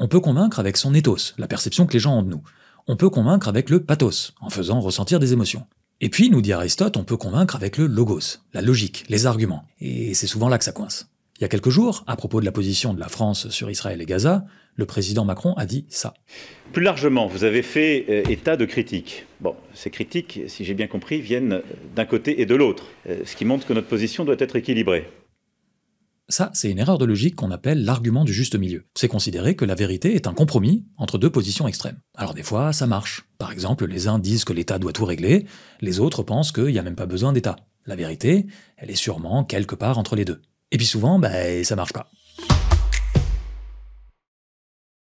On peut convaincre avec son ethos, la perception que les gens ont de nous. On peut convaincre avec le pathos, en faisant ressentir des émotions. Et puis, nous dit Aristote, on peut convaincre avec le logos, la logique, les arguments. Et c'est souvent là que ça coince. Il y a quelques jours, à propos de la position de la France sur Israël et Gaza, le président Macron a dit ça. Plus largement, vous avez fait euh, état de critiques. Bon, ces critiques, si j'ai bien compris, viennent d'un côté et de l'autre, euh, ce qui montre que notre position doit être équilibrée. Ça, c'est une erreur de logique qu'on appelle l'argument du juste milieu. C'est considérer que la vérité est un compromis entre deux positions extrêmes. Alors des fois, ça marche. Par exemple, les uns disent que l'État doit tout régler, les autres pensent qu'il n'y a même pas besoin d'État. La vérité, elle est sûrement quelque part entre les deux. Et puis souvent, bah, ça marche pas.